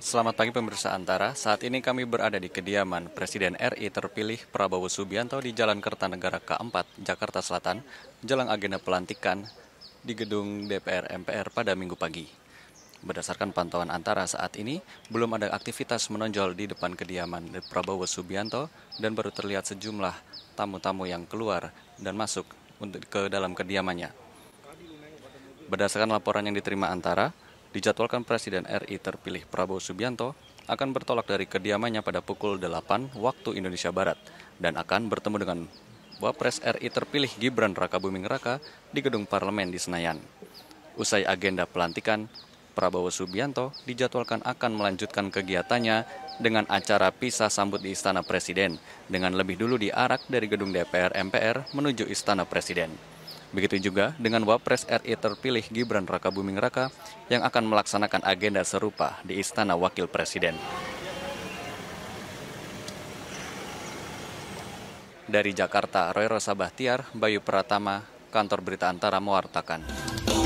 Selamat pagi pemirsa Antara. Saat ini kami berada di kediaman Presiden RI terpilih Prabowo Subianto di Jalan Kertanegara K4 Jakarta Selatan, jelang agenda pelantikan di gedung DPR MPR pada minggu pagi. Berdasarkan pantauan Antara saat ini, belum ada aktivitas menonjol di depan kediaman Prabowo Subianto dan baru terlihat sejumlah tamu-tamu yang keluar dan masuk untuk ke dalam kediamannya. Berdasarkan laporan yang diterima Antara, Dijadwalkan Presiden RI terpilih Prabowo Subianto akan bertolak dari kediamannya pada pukul 8 waktu Indonesia Barat dan akan bertemu dengan Wapres RI terpilih Gibran Rakabuming Raka di Gedung Parlemen di Senayan. Usai agenda pelantikan, Prabowo Subianto dijadwalkan akan melanjutkan kegiatannya dengan acara pisah sambut di Istana Presiden, dengan lebih dulu diarak dari gedung DPR MPR menuju Istana Presiden. Begitu juga dengan Wapres RI terpilih Gibran Raka Buming Raka yang akan melaksanakan agenda serupa di Istana Wakil Presiden. Dari Jakarta, Roy Tiar, Bayu Pratama, Kantor Berita Antara mewartakan.